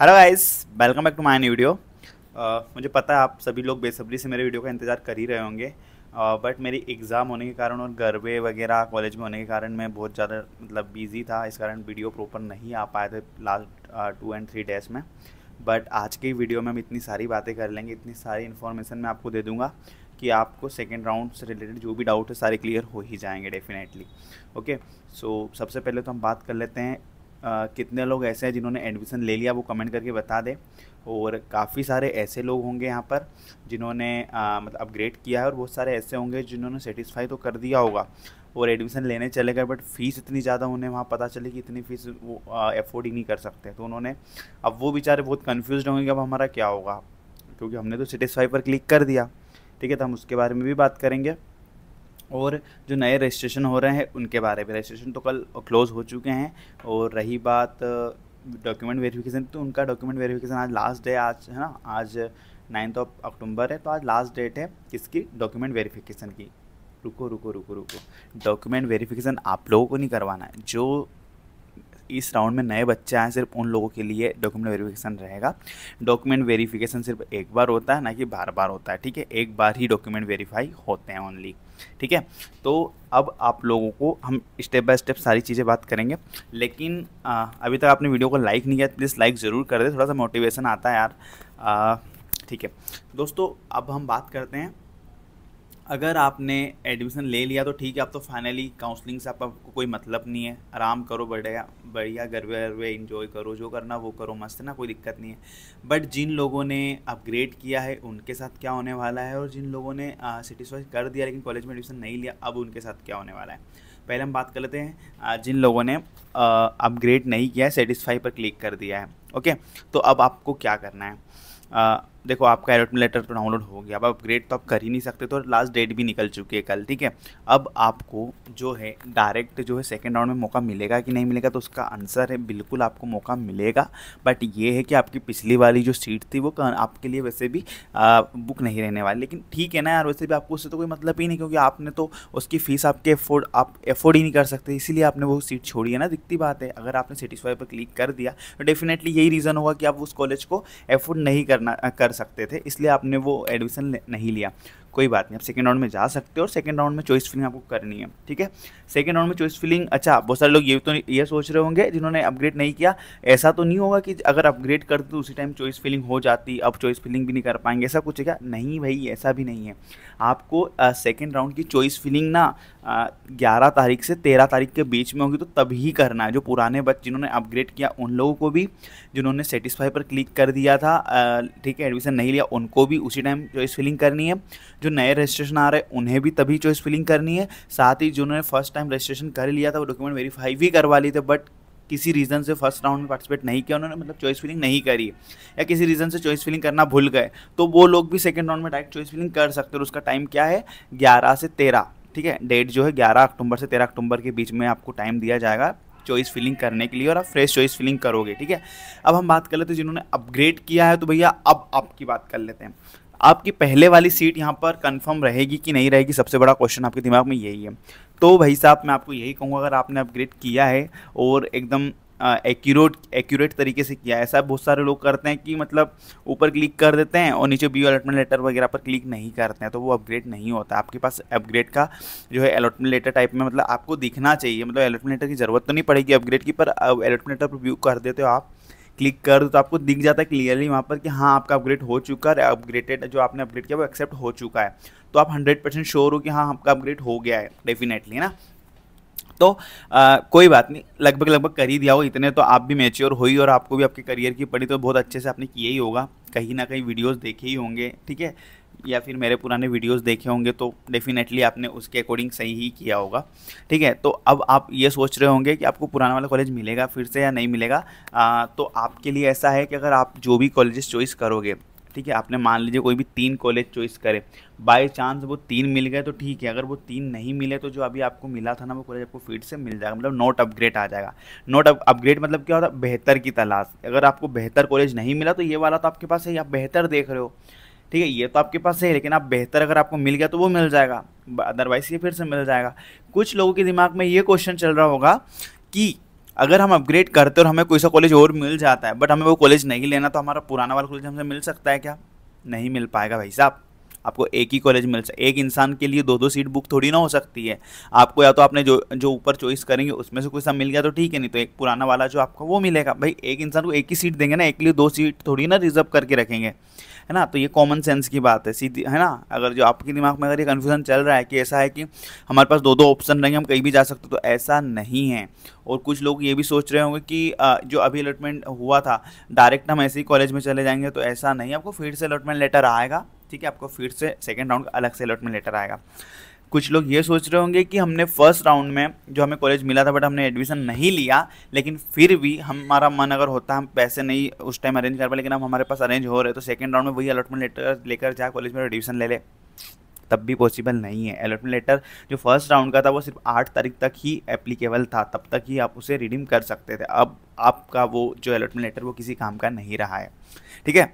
hello guys welcome back to my new video मुझे पता है आप सभी लोग बेसब्री से मेरे वीडियो का इंतज़ार कर ही रहे होंगे बट uh, मेरी एग्ज़ाम होने के कारण और गरबे वगैरह कॉलेज में होने के कारण मैं बहुत ज़्यादा मतलब बिज़ी था इस कारण वीडियो प्रॉपर नहीं आ पाए थे last two and three days में बट आज के वीडियो में हम इतनी सारी बातें कर लेंगे इतनी सारी इन्फॉर्मेशन मैं आपको दे दूँगा कि आपको सेकेंड राउंड से रिलेटेड जो भी डाउट है सारे क्लियर हो ही जाएंगे डेफिनेटली ओके सो सबसे पहले तो हम बात कर लेते हैं कितने लोग ऐसे हैं जिन्होंने एडमिशन ले लिया वो कमेंट करके बता दें और काफ़ी सारे ऐसे लोग होंगे यहाँ पर जिन्होंने मतलब अपग्रेड किया है और बहुत सारे ऐसे होंगे जिन्होंने सेटिस्फाई तो कर दिया होगा और एडमिशन लेने चले गए बट फीस इतनी ज़्यादा उन्हें वहाँ पता चली कि इतनी फीस वो अफोर्ड ही नहीं कर सकते तो उन्होंने अब वो बेचारे बहुत कन्फ्यूज होंगे कि अब हमारा क्या होगा क्योंकि हमने तो सेटिस्फाई पर क्लिक कर दिया ठीक है तो हम उसके बारे में भी बात करेंगे और जो नए रजिस्ट्रेशन हो रहे हैं उनके बारे में रजिस्ट्रेशन तो कल क्लोज़ हो चुके हैं और रही बात डॉक्यूमेंट वेरिफिकेशन तो उनका डॉक्यूमेंट वेरिफिकेशन आज लास्ट डे आज है ना आज नाइन्थ ऑफ अक्टूबर है तो आज लास्ट डेट है किसकी डॉक्यूमेंट वेरिफिकेशन की रुको रुको रुको रुको डॉक्यूमेंट वेरिफिकेशन आप लोगों को नहीं करवाना है जो इस राउंड में नए बच्चे आए सिर्फ उन लोगों के लिए डॉक्यूमेंट वेरिफिकेशन रहेगा डॉक्यूमेंट वेरिफिकेशन सिर्फ एक बार होता है ना कि बार बार होता है ठीक है एक बार ही डॉक्यूमेंट वेरीफाई होते हैं ओनली ठीक है तो अब आप लोगों को हम स्टेप बाय स्टेप सारी चीज़ें बात करेंगे लेकिन आ, अभी तक आपने वीडियो को लाइक नहीं किया प्लीज़ लाइक ज़रूर कर दे थोड़ा सा मोटिवेशन आता है यार ठीक है दोस्तों अब हम बात करते हैं अगर आपने एडमिशन ले लिया तो ठीक है आप तो फाइनली काउंसलिंग से आपको कोई मतलब नहीं है आराम करो बढ़िया बढ़िया घर वे इन्जॉय वे इंजॉय करो जो करना वो करो मस्त ना कोई दिक्कत नहीं है बट जिन लोगों ने अपग्रेड किया है उनके साथ क्या होने वाला है और जिन लोगों ने सेटिस्फाई कर दिया लेकिन कॉलेज में एडमिशन नहीं लिया अब उनके साथ क्या होने वाला है पहले हम बात कर लेते हैं जिन लोगों ने अपग्रेड नहीं किया है सेटिस्फाई पर क्लिक कर दिया है ओके तो अब आपको क्या करना है देखो आपका लेटर तो डाउनलोड हो गया अब अपग्रेड तो आप कर ही नहीं सकते तो लास्ट डेट भी निकल चुकी है कल ठीक है अब आपको जो है डायरेक्ट जो है सेकेंड राउंड में मौका मिलेगा कि नहीं मिलेगा तो उसका आंसर है बिल्कुल आपको मौका मिलेगा बट ये है कि आपकी पिछली वाली जो सीट थी वो आपके लिए वैसे भी आ, बुक नहीं रहने वाली लेकिन ठीक है ना यार वैसे भी आपको उससे तो कोई मतलब ही नहीं क्योंकि आपने तो उसकी फ़ीस आपके एफोर्ड आप एफोर्ड ही नहीं कर सकते इसीलिए आपने वो सीट छोड़ी है ना दिखती बात है अगर आपने सेटिस्फाई पर क्लिक कर दिया तो डेफिनेटली यही रीज़न होगा कि आप उस कॉलेज को एफोर्ड नहीं करना कर सकते थे इसलिए आपने वो एडमिशन नहीं लिया कोई बात नहीं आप सेकंड राउंड में जा सकते हो और सेकेंड राउंड में चॉइस फिलिंग आपको करनी है ठीक है सेकेंड राउंड में चॉइस फिलिंग अच्छा बहुत सारे लोग ये तो ये सोच रहे होंगे जिन्होंने अपग्रेड नहीं किया ऐसा तो नहीं होगा कि अगर अपग्रेड कर तो उसी टाइम चॉइस फिलिंग हो जाती अब चॉइस फिलिंग भी नहीं कर पाएंगे ऐसा कुछ है क्या नहीं भाई ऐसा भी नहीं है आपको सेकेंड राउंड की चॉइस फिलिंग ना ग्यारह तारीख से तेरह तारीख के बीच में होगी तो तभी करना है जो पुराने बच्चे जिन्होंने अपग्रेड किया उन लोगों को भी जिन्होंने सेटिस्फाई पर क्लिक कर दिया था ठीक है एडमिशन नहीं लिया उनको भी उसी टाइम चॉइस फिलिंग करनी है जो नए रजिस्ट्रेशन आ रहे हैं उन्हें भी तभी चॉइस फिलिंग करनी है साथ ही जिन्होंने फर्स्ट टाइम रजिस्ट्रेशन कर लिया था वो डॉक्यूमेंट वेरीफाई भी करवा लिए थे बट किसी रीज़न से फर्स्ट राउंड में पार्टिसिपेट नहीं किया उन्होंने मतलब चॉइस फिलिंग नहीं करी या किसी रीज़न से चॉइस फिलिंग करना भूल गए तो वो लोग भी सेकेंड राउंड में डायरेक्ट चॉइस फिलिंग कर सकते हैं उसका टाइम क्या है ग्यारह से तेरह ठीक है डेट जो है ग्यारह अक्टूबर से तेरह अक्टूबर के बीच में आपको टाइम दिया जाएगा चॉइस फिलिंग करने के लिए और आप फ्रेश चॉइस फिलिंग करोगे ठीक है अब हम बात कर लेते हैं जिन्होंने अपग्रेड किया है तो भैया अब आपकी बात कर लेते हैं आपकी पहले वाली सीट यहाँ पर कंफर्म रहेगी कि नहीं रहेगी सबसे बड़ा क्वेश्चन आपके दिमाग में यही है तो भाई साहब मैं आपको यही कहूँगा अगर आपने अपग्रेड किया है और एकदम एक्यूरेट एक्यूरेट तरीके से किया ऐसा बहुत सारे लोग करते हैं कि मतलब ऊपर क्लिक कर देते हैं और नीचे बी अलॉटमेंट लेटर वगैरह पर क्लिक नहीं करते हैं तो वो अपग्रेड नहीं होता आपके पास अपग्रेड का जो है अलॉटमेंट लेटर टाइप में मतलब आपको दिखना चाहिए मतलब अलॉटमेंट लेटर की ज़रूरत तो नहीं पड़ेगी अपग्रेड की पर अलॉटमेंट लेटर पर व्यू कर देते हो आप क्लिक कर दो तो आपको दिख जाता है क्लियरली वहाँ पर कि हाँ आपका अपग्रेड हो चुका है अपग्रेडेड जो आपने अपग्रेड किया वो एक्सेप्ट हो चुका है तो आप हंड्रेड परसेंट श्योर हो कि हाँ आपका अपग्रेड हो गया है डेफिनेटली ना तो आ, कोई बात नहीं लगभग लगभग कर ही दिया हो इतने तो आप भी मेच्योर हुई और आपको भी आपके करियर की पड़ी तो बहुत अच्छे से आपने किया ही होगा कहीं ना कहीं वीडियोज़ देखे ही होंगे ठीक है या फिर मेरे पुराने वीडियोस देखे होंगे तो डेफिनेटली आपने उसके अकॉर्डिंग सही ही किया होगा ठीक है तो अब आप ये सोच रहे होंगे कि आपको पुराना वाला कॉलेज मिलेगा फिर से या नहीं मिलेगा आ, तो आपके लिए ऐसा है कि अगर आप जो भी कॉलेजेस चॉइस करोगे ठीक है आपने मान लीजिए कोई भी तीन कॉलेज चॉइस करे बाई चांस वो तीन मिल गए तो ठीक है अगर वो तीन नहीं मिले तो जो अभी आपको मिला था ना वो कॉलेज आपको फिर से मिल जाएगा मतलब नोट अपग्रेड आ जाएगा नोट अपग्रेड मतलब क्या होता है बेहतर की तलाश अगर आपको बेहतर कॉलेज नहीं मिला तो ये वाला तो आपके पास है आप बेहतर देख रहे हो ठीक है ये तो आपके पास है लेकिन आप बेहतर अगर आपको मिल गया तो वो मिल जाएगा अदरवाइज ये फिर से मिल जाएगा कुछ लोगों के दिमाग में ये क्वेश्चन चल रहा होगा कि अगर हम अपग्रेड करते और हमें कोई सा कॉलेज और मिल जाता है बट हमें वो कॉलेज नहीं लेना तो हमारा पुराना वाला कॉलेज हमसे मिल सकता है क्या नहीं मिल पाएगा भाई साहब आपको एक ही कॉलेज मिल सकता एक इंसान के लिए दो दो सीट बुक थोड़ी ना हो सकती है आपको या तो आपने जो जो ऊपर चॉइस करेंगे उसमें से कोई सा मिल गया तो ठीक है नहीं तो एक पुराना वाला जो आपको वो मिलेगा भाई एक इंसान को एक ही सीट देंगे ना एक लिए दो सीट थोड़ी ना रिजर्व करके रखेंगे है ना तो ये कॉमन सेंस की बात है सीधी है ना अगर जो आपके दिमाग में अगर ये कन्फ्यूज़न चल रहा है कि ऐसा है कि हमारे पास दो दो ऑप्शन रहेंगे हम कहीं भी जा सकते तो ऐसा नहीं है और कुछ लोग ये भी सोच रहे होंगे कि जो अभी अलॉटमेंट हुआ था डायरेक्ट हम ऐसे ही कॉलेज में चले जाएंगे तो ऐसा नहीं आपको फिर से अलॉटमेंट लेटर आएगा ठीक है आपको फिर से सेकेंड राउंड का अलग से अलॉटमेंट लेटर आएगा कुछ लोग ये सोच रहे होंगे कि हमने फर्स्ट राउंड में जो हमें कॉलेज मिला था बट हमने एडमिशन नहीं लिया लेकिन फिर भी हमारा मन अगर होता हम पैसे नहीं उस टाइम अरेंज कर पाए लेकिन हम हमारे पास अरेंज हो रहे तो सेकेंड राउंड में वही अलॉटमेंट लेटर लेकर जाए कॉलेज में एडमिशन ले ले तब भी पॉसिबल नहीं है अलॉटमेंट लेटर जो फर्स्ट राउंड का था वो सिर्फ आठ तारीख तक ही एप्लीकेबल था तब तक ही आप उसे रिडीम कर सकते थे अब आपका वो जो अलॉटमेंट लेटर वो किसी काम का नहीं रहा है ठीक है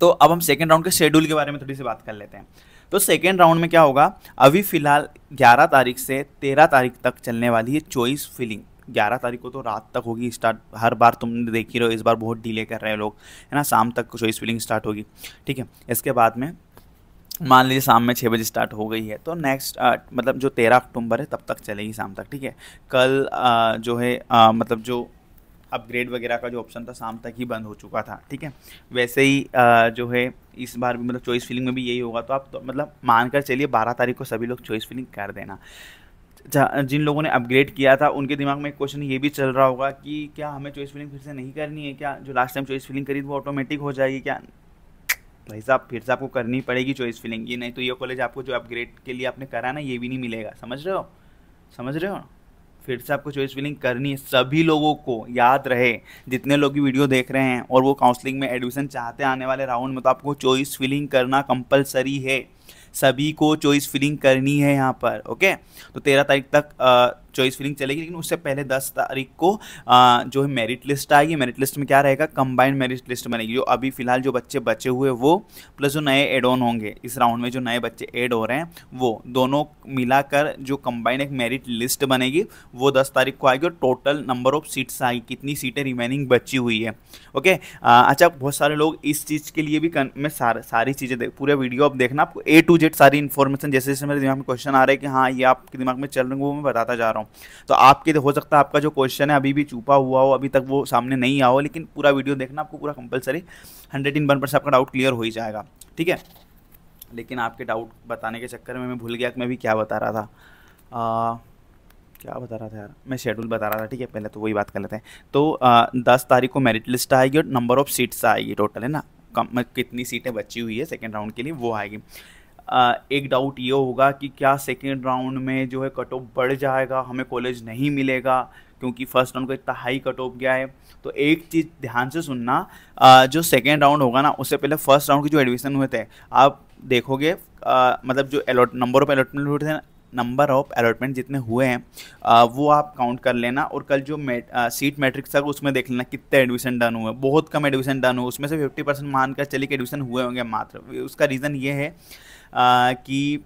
तो अब हम सेकेंड राउंड के शेड्यूल के बारे में थोड़ी सी बात कर लेते हैं तो सेकेंड राउंड में क्या होगा अभी फ़िलहाल ग्यारह तारीख से तेरह तारीख तक चलने वाली है चॉइस फिलिंग ग्यारह तारीख को तो रात तक होगी स्टार्ट हर बार तुमने ही रहो इस बार बहुत डिले कर रहे हैं लोग है ना शाम तक चॉइस फिलिंग स्टार्ट होगी ठीक है इसके बाद में मान लीजिए शाम में छः बजे स्टार्ट हो गई है तो नेक्स्ट मतलब जो तेरह अक्टूबर है तब तक चलेगी शाम तक ठीक है कल आ, जो है आ, मतलब जो अपग्रेड वगैरह का जो ऑप्शन था शाम तक ही बंद हो चुका था ठीक है वैसे ही जो है इस बार भी मतलब चॉइस फिलिंग में भी यही होगा तो आप तो, मतलब मानकर चलिए बारह तारीख को सभी लोग चॉइस फिलिंग कर देना अच्छा, जिन लोगों ने अपग्रेड किया था उनके दिमाग में एक क्वेश्चन ये भी चल रहा होगा कि क्या हमें चॉइस फिलिंग फिर से नहीं करनी है क्या जो लास्ट टाइम चॉइस फिलिंग करी वो ऑटोमेटिक हो जाएगी क्या भाई साहब फिर से आपको करनी पड़ेगी चॉइस फिलिंग ये नहीं तो ये कॉलेज आपको जो अपग्रेड के लिए आपने करा ना ये भी नहीं मिलेगा समझ रहे हो समझ रहे हो फिर से आपको चॉइस फिलिंग करनी है सभी लोगों को याद रहे जितने लोग भी वीडियो देख रहे हैं और वो काउंसलिंग में एडमिशन चाहते आने वाले राउंड में तो आपको चॉइस फिलिंग करना कंपलसरी है सभी को चॉइस फिलिंग करनी है यहाँ पर ओके तो तेरह तारीख तक चॉइस फिलिंग चलेगी लेकिन उससे पहले दस तारीख को आ, जो है मेरिट लिस्ट आएगी मेरिट लिस्ट में क्या रहेगा कंबाइंड मेरिट लिस्ट बनेगी जो अभी फिलहाल जो बच्चे बचे हुए वो प्लस जो नए एड ऑन होंगे इस राउंड में जो नए बच्चे एड हो रहे हैं वो दोनों मिलाकर जो कंबाइंड एक मेरिट लिस्ट बनेगी वो दस तारीख को आएगी और टोटल नंबर ऑफ सीट्स आएगी कितनी सीटें रिमेनिंग बची हुई है ओके अच्छा बहुत सारे लोग इस चीज़ के लिए भी कन, मैं सार, सारी चीज़ें पूरे वीडियो आप देखना आपको ए टू जेड सारी इन्फॉर्मेशन जैसे जैसे मेरे दिमाग में क्वेश्चन आ रहे हैं कि हाँ ये आपके दिमाग में चल रहे हैं वो मैं बताता जा रहा हूँ तो आपके हो सकता है आपका जो क्वेश्चन है अभी भी छुपा हुआ हो अभी तक वो सामने नहीं आओ लेकिन पूरा वीडियो देखना आपको पूरा compulsory hundred in one percent आपका डाउट क्लियर हो ही जाएगा ठीक है लेकिन आपके डाउट बताने के चक्कर में मैं भूल गया कि मैं भी क्या बता रहा था आ, क्या बता रहा था यार मैं शेड्यूल बता रहा था ठीक है पहले तो वही बात कर लेते हैं तो आ, दस तारीख को मेरिट लिस्ट आएगी और नंबर ऑफ सीट्स आएगी टोटल है ना कम कितनी सीटें बची हुई है सेकेंड राउंड के लिए वो आएगी एक डाउट ये होगा कि क्या सेकेंड राउंड में जो है कट ऑफ बढ़ जाएगा हमें कॉलेज नहीं मिलेगा क्योंकि फर्स्ट राउंड का इतना हाई कट ऑफ गया है तो एक चीज़ ध्यान से सुनना जो सेकेंड राउंड होगा ना उससे पहले फर्स्ट राउंड के जो एडमिशन हुए थे आप देखोगे मतलब जो अलॉट नंबर ऑफ अलॉटमेंट हुए थे ना नंबर ऑफ अलॉटमेंट जितने हुए हैं वो आप काउंट कर लेना और कल जो मेट, आ, सीट मैट्रिक्स था उसमें देख लेना कितने एडमिशन डन हुए बहुत कम एडमिशन डन हुए उसमें से फिफ्टी परसेंट मानकर चले चलिए कि एडमिशन हुए होंगे मात्र उसका रीज़न ये है आ, कि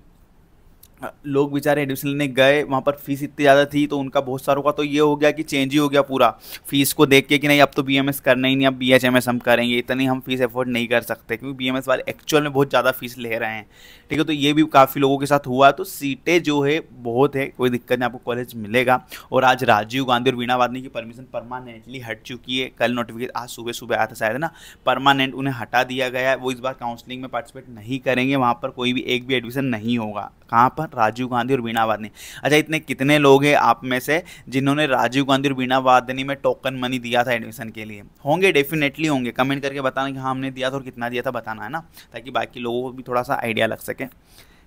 लोग बेचारे एडमिशन लेने गए वहाँ पर फीस इतनी ज़्यादा थी तो उनका बहुत सारों का तो ये हो गया कि चेंज ही हो गया पूरा फीस को देख के कि नहीं अब तो बी करना ही नहीं अब बी हम करेंगे इतनी हम फीस अफोर्ड नहीं कर सकते क्योंकि बी वाले एक्चुअल में बहुत ज़्यादा फीस ले रहे हैं ठीक है तो ये भी काफ़ी लोगों के साथ हुआ तो सीटें जो है बहुत है कोई दिक्कत नहीं आपको कॉलेज मिलेगा और आज राजीव गांधी और वीणा वादनी की परमिशन परमानेंटली हट चुकी है कल नोटिफिकेशन आज सुबह सुबह आया था शायद ना परमानेंट उन्हें हटा दिया गया है वो इस बार काउंसलिंग में पार्टिसिपेट नहीं करेंगे वहाँ पर कोई भी एक भी एडमिशन नहीं होगा कहाँ पर साथ राजीव गांधी और वीणा वादनी अच्छा इतने कितने लोग हैं आप में से जिन्होंने राजीव गांधी और वीणा वादनी में टोकन मनी दिया था एडमिशन के लिए होंगे डेफिनेटली होंगे कमेंट करके बताना कि हाँ हमने दिया था और कितना दिया था बताना है ना ताकि बाकी लोगों को भी थोड़ा सा आइडिया लग सके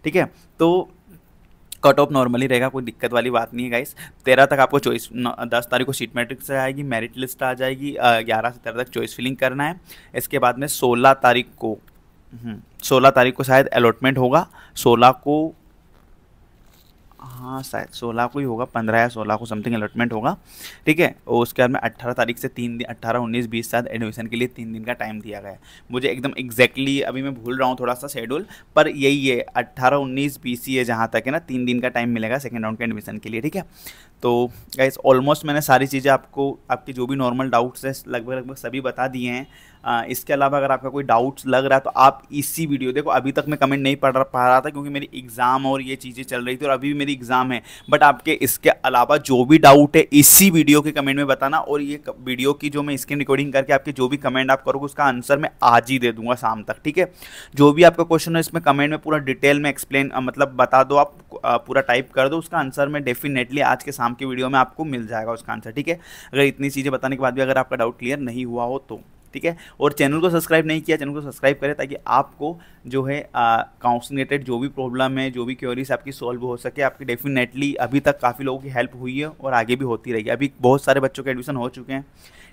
ठीक है तो कट ऑफ नॉर्मली रहेगा कोई दिक्कत वाली बात नहीं है गाइस तेरह तक आपको चॉइस दस तारीख को सीट से आएगी मेरिट लिस्ट आ जाएगी ग्यारह से तेरह तक चॉइस फिलिंग करना है इसके बाद में सोलह तारीख को हम्म, सोलह तारीख को शायद अलॉटमेंट होगा सोलह को हाँ शायद सोलह को ही होगा पंद्रह या सोलह को समथिंग अलॉटमेंट होगा ठीक है और उसके बाद में अट्ठारह तारीख से तीन दिन अट्ठारह उन्नीस बीस सात एडमिशन के लिए तीन दिन का टाइम दिया गया है मुझे एकदम एग्जैक्टली अभी मैं भूल रहा हूँ थोड़ा सा शेड्यूल पर यही है अट्ठारह उन्नीस बीस है जहाँ तक है ना तीन दिन का टाइम मिलेगा सेकेंड राउंड के एडमिशन के लिए ठीक है तो गाइस ऑलमोस्ट मैंने सारी चीज़ें आपको आपके जो भी नॉर्मल डाउट्स है लगभग लगभग सभी बता दिए हैं इसके अलावा अगर आपका कोई डाउट्स लग रहा है तो आप इसी वीडियो देखो अभी तक मैं कमेंट नहीं पढ़ रहा पा रहा था क्योंकि मेरी एग्ज़ाम और ये चीज़ें चल रही थी और अभी भी मेरी एग्ज़ाम है बट आपके इसके अलावा जो भी डाउट है इसी वीडियो के कमेंट में बताना और ये वीडियो की जो मैं स्क्रीन रिकॉर्डिंग करके आपके जो भी कमेंट आप करोगे उसका आंसर मैं आज ही दे दूंगा शाम तक ठीक है जो भी आपका क्वेश्चन है इसमें कमेंट में पूरा डिटेल में एक्सप्लेन मतलब बता दो आप पूरा टाइप कर दो उसका आंसर मैं डेफिनेटली आज के शाम के वीडियो में आपको मिल जाएगा उसका आंसर ठीक है अगर इतनी चीज़ें बताने के बाद भी अगर आपका डाउट क्लियर नहीं हुआ हो तो ठीक है और चैनल को सब्सक्राइब नहीं किया चैनल को सब्सक्राइब करें ताकि आपको जो है काउंसलिंग रिलेटेड जो भी प्रॉब्लम है जो भी क्योरीज आपकी सॉल्व हो सके आपकी डेफिनेटली अभी तक काफ़ी लोगों की हेल्प हुई है और आगे भी होती रहेगी अभी बहुत सारे बच्चों के एडमिशन हो चुके हैं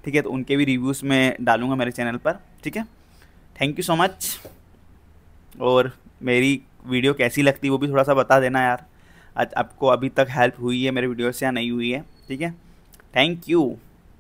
ठीक है तो उनके भी रिव्यूज़ में डालूंगा मेरे चैनल पर ठीक है थैंक यू सो मच और मेरी वीडियो कैसी लगती है वो भी थोड़ा सा बता देना यार आज आपको अभी तक हेल्प हुई है मेरे वीडियो से या नहीं हुई है ठीक है थैंक यू